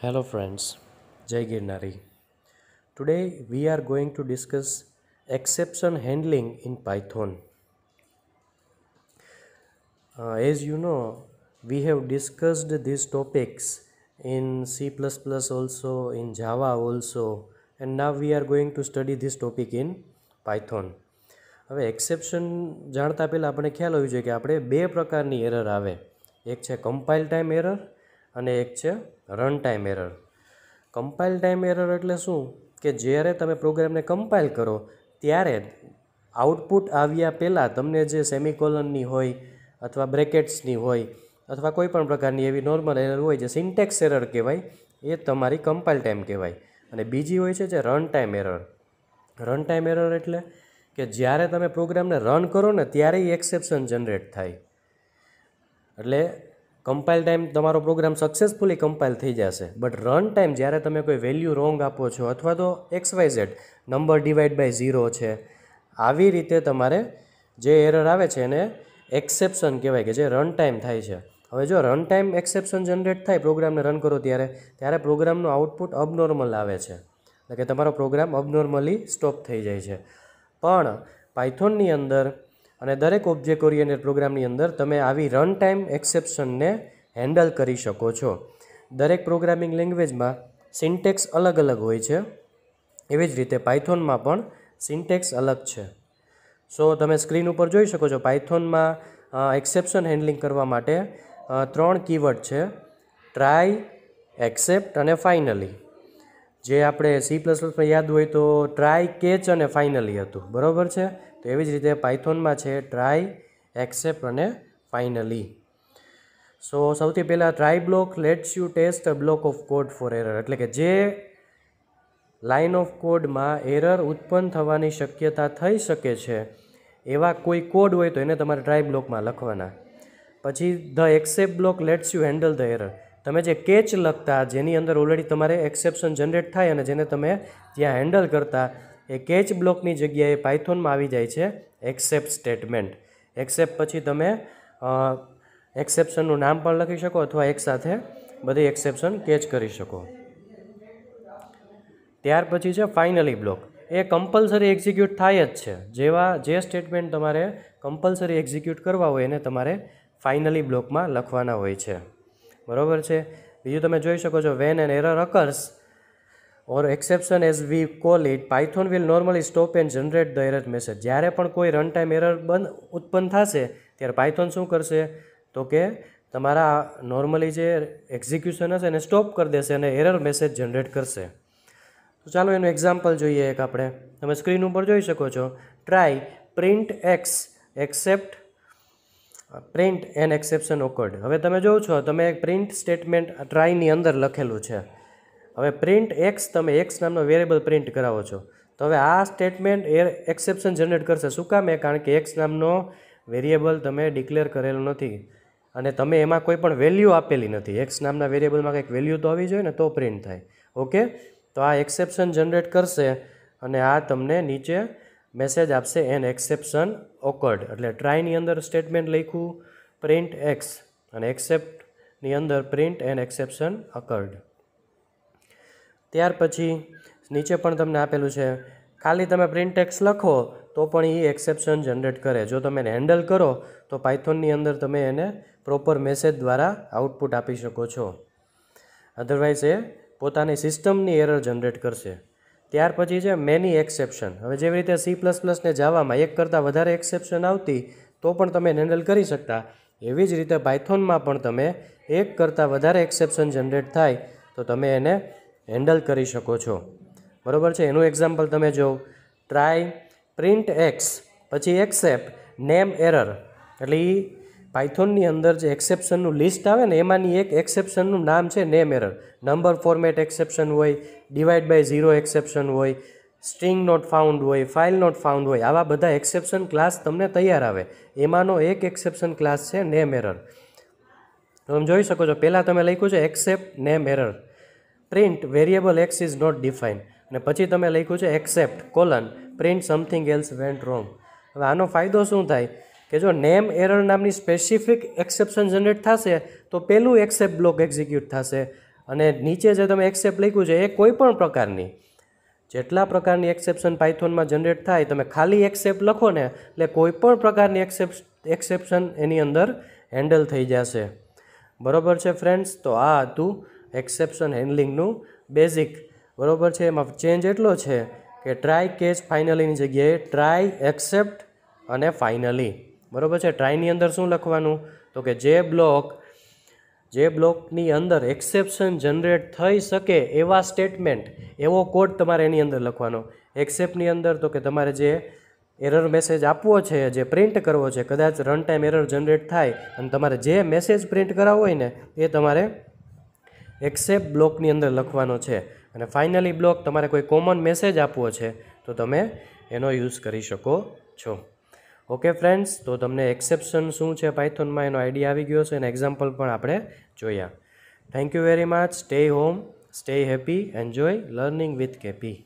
Hello friends, Jai Girnari. Today we are going to discuss exception handling in Python. Uh, as you know, we have discussed these topics in C++ also, in Java also and now we are going to study this topic in Python. હવે exception જાણતા પહેલાં આપણે ખ્યાલ હોવી જોઈએ કે આપણે બે પ્રકારની એરર આવે એક છે કમ્પાઇલ ટાઈમ એરર અને એક છે run time error compile time error એટલે શું કે જ્યારે તમે પ્રોગ્રામને કમ્પાઇલ કરો ત્યારે આઉટપુટ આવ્યા પહેલાં તમને જે સેમિકોલનની હોય અથવા બ્રેકેટ્સની હોય અથવા કોઈ પણ પ્રકારની એવી નોર્મલ એરર હોય જે સિન્ટેક્સ એરર કહેવાય એ તમારી કમ્પાઇલ ટાઈમ કહેવાય અને બીજી હોય છે જે run time error run time error એટલે કે જ્યારે તમે પ્રોગ્રામને રન કરો ને ત્યારે એ એક્સેપ્શન જનરેટ થાય એટલે કમ્પાઇલ ટાઈમ તમારો પ્રોગ્રામ સક્સેસફુલી કમ્પાઇલ થઈ જશે બટ રન ટાઈમ જ્યારે તમે કોઈ વેલ્યુ રોંગ આપો છો અથવા તો X Y Z number divide by zero છે આવી રીતે તમારે જે એરર આવે છે એને એક્સેપ્શન કહેવાય કે જે રન ટાઈમ થાય છે હવે જો રન ટાઈમ એક્સેપ્શન જનરેટ થાય પ્રોગ્રામને રન કરો ત્યારે ત્યારે પ્રોગ્રામનું આઉટપુટ અબનોર્મલ આવે છે એટલે કે તમારો પ્રોગ્રામ અબનોર્મલી સ્ટોપ થઈ જાય છે પણ પાયથોનની અંદર અને દરેક ઓબ્જેક્ટ ઓરિએન્ટેડ પ્રોગ્રામની અંદર તમે આવી રન ટાઈમ એક્સેપ્શનને હેન્ડલ કરી શકો છો દરેક પ્રોગ્રામિંગ લેંગ્વેજમાં સિન્ટેક્સ અલગ અલગ હોય છે એવી જ રીતે પાયથોનમાં પણ સિન્ટેક્સ અલગ છે સો તમે સ્ક્રીન ઉપર જોઈ શકો છો પાયથોનમાં એક્સેપ્શન હેન્ડલિંગ કરવા માટે ત્રણ કીવર્ડ છે ટ્રાય એક્સેપ્ટ અને ફાઇનલી જે આપણે સી પ્લસ પ્લસમાં યાદ હોય તો ટ્રાય કેચ અને ફાઇનલી હતું બરાબર છે તો એવી જ રીતે પાયથોનમાં છે ટ્રાય એક્સેપ્ટ અને ફાઇનલી સો સૌથી પહેલાં try block lets you test block of code for error એટલે કે જે લાઇન ઓફ કોડમાં એરર ઉત્પન્ન થવાની શક્યતા થઈ શકે છે એવા કોઈ કોડ હોય તો એને તમારે ટ્રાય બ્લોકમાં લખવાના પછી the except block lets you handle the error તમે જે કેચ લખતા જેની અંદર ઓલરેડી તમારે એક્સેપ્શન જનરેટ થાય અને જેને તમે ત્યાં હેન્ડલ કરતા એ કેચ બ્લોકની જગ્યાએ પાયથોનમાં આવી જાય છે એક્સેપ્ટ સ્ટેટમેન્ટ એક્સેપ્ટ પછી તમે એક્સેપ્શનનું નામ પણ લખી શકો અથવા એકસાથે બધી એક્સેપ્શન કેચ કરી શકો ત્યાર પછી છે ફાઇનલી બ્લોક એ કમ્પલસરી એક્ઝિક્યુટ થાય જ છે જેવા જે સ્ટેટમેન્ટ તમારે કમ્પલસરી એક્ઝિક્યુટ કરવા હોય એને તમારે ફાઇનલી બ્લોકમાં લખવાના હોય છે બરાબર છે બીજું તમે જોઈ શકો છો when an error occurs or exception as we call it Python will normally stop and generate the error message જ્યારે પણ કોઈ રન ટાઈમ એરર બંધ ઉત્પન્ન થશે ત્યારે પાયથોન શું કરશે તો કે તમારા નોર્મલી જે એક્ઝિક્યુશન હશે એને સ્ટોપ કરી દેશે અને એરર મેસેજ જનરેટ કરશે તો ચાલો એનું એક્ઝામ્પલ જોઈએ એક આપણે તમે સ્ક્રીન ઉપર જોઈ શકો છો try print X except print an exception occurred હવે તમે જોવો છો તમે પ્રિન્ટ સ્ટેટમેન્ટ ટ્રાયની અંદર લખેલું છે હવે પ્રિન્ટ એક્સ તમે એક્સ નામનો વેરિયેબલ પ્રિન્ટ કરાવો છો તો હવે આ સ્ટેટમેન્ટ એ એક્સેપ્શન જનરેટ કરશે શું કામ એ કારણ કે એક્સ નામનો વેરિયેબલ તમે ડિક્લેર કરેલો નથી અને તમે એમાં કોઈ પણ વેલ્યુ આપેલી નથી એક્સ નામના વેરિયેબલમાં કંઈક વેલ્યુ તો આવી જોઈએ ને તો પ્રિન્ટ થાય ઓકે તો આ એક્સેપ્શન જનરેટ કરશે અને આ તમને નીચે મેસેજ આપશે એન એક્સેપ્શન ઓકર્ડ એટલે ટ્રાયની અંદર સ્ટેટમેન્ટ લખ્યું પ્રિન્ટ એક્સ અને એક્સેપ્ટની અંદર પ્રિન્ટ એન એક્સેપ્શન અકર્ડ ત્યાર પછી નીચે પણ તમને આપેલું છે ખાલી તમે પ્રિન્ટેક્સ લખો તો પણ એ એક્સેપ્શન જનરેટ કરે જો તમે એને હેન્ડલ કરો તો પાયથોનની અંદર તમે એને પ્રોપર મેસેજ દ્વારા આઉટપુટ આપી શકો છો અધરવાઇઝ એ પોતાની સિસ્ટમની એરર જનરેટ કરશે ત્યાર પછી છે મેની એક્સેપ્શન હવે જેવી રીતે સી પ્લસ પ્લસને જવામાં એક કરતાં વધારે એક્સેપ્શન આવતી તો પણ તમે હેન્ડલ કરી શકતા એવી જ રીતે પાઇથોનમાં પણ તમે એક કરતાં વધારે એક્સેપ્શન જનરેટ થાય તો તમે એને હેન્ડલ કરી શકો છો બરાબર છે એનું એક્ઝામ્પલ તમે જો ટ્રાય પ્રિન્ટ એક્સ પછી એક્સેપ્ટ નેમ એરર એટલે એ પાયથોનની અંદર જે એક્સેપ્શનનું લિસ્ટ આવે ને એમાંની એક એક્સેપ્શનનું નામ છે name error number format exception હોય ડિવાઈડ બાય ઝીરો એક્સેપ્શન હોય સ્ટ્રિંગ નોટ ફાઉન્ડ હોય ફાઇલ નોટ ફાઉન્ડ હોય આવા બધા એક્સેપ્શન ક્લાસ તમને તૈયાર આવે એમાંનો એક એક્સેપ્શન ક્લાસ છે નેમ એરર તમે જોઈ શકો છો પહેલાં તમે લખ્યું છે except name error print variable X is not define અને પછી તમે લખ્યું છે except colon print something else went wrong હવે આનો ફાયદો શું થાય કે જો નેમ એરર નામની સ્પેસિફિક એક્સેપ્શન જનરેટ થશે તો પહેલું એક્સેપ્ટ બ્લોક એક્ઝિક્યુટ થશે અને નીચે જે તમે એક્સેપ્ટ લખ્યું છે એ કોઈ પણ પ્રકારની જેટલા પ્રકારની એક્સેપ્શન પાઇથોનમાં જનરેટ થાય તમે ખાલી એક્સેપ્ટ લખો ને એટલે કોઈ પણ પ્રકારની એક્સેપ્ટ એક્સેપ્શન એની અંદર હેન્ડલ થઈ જશે બરોબર છે ફ્રેન્ડ્સ તો આ હતું એક્સેપ્શન હેન્ડલિંગનું બેઝિક બરાબર છે એમાં ચેન્જ એટલો છે કે ટ્રાય કેચ ફાઇનલીની જગ્યાએ ટ્રાય એક્સેપ્ટ અને ફાઇનલી બરાબર છે ટ્રાયની અંદર શું લખવાનું તો કે જે બ્લોક જે બ્લોકની અંદર એક્સેપ્શન જનરેટ થઈ શકે એવા સ્ટેટમેન્ટ એવો કોડ તમારે એની અંદર લખવાનો એક્સેપ્ટની અંદર તો કે તમારે જે એરર મેસેજ આપવો છે જે પ્રિન્ટ કરવો છે કદાચ રન ટાઈમ એરર જનરેટ થાય અને તમારે જે મેસેજ પ્રિન્ટ કરાવવો હોય ને એ તમારે એક્સેપ્ટ બ્લોકની અંદર લખવાનો છે અને ફાઇનલી બ્લોક તમારે કોઈ કોમન મેસેજ આપવો છે તો તમે એનો યુઝ કરી શકો છો ઓકે ફ્રેન્ડ્સ તો તમને એક્સેપ્શન શું છે પાઇથોનમાં એનો આઈડિયા આવી ગયો છે અને એક્ઝામ્પલ પણ આપણે જોયા thank you very much stay home stay happy enjoy learning with KP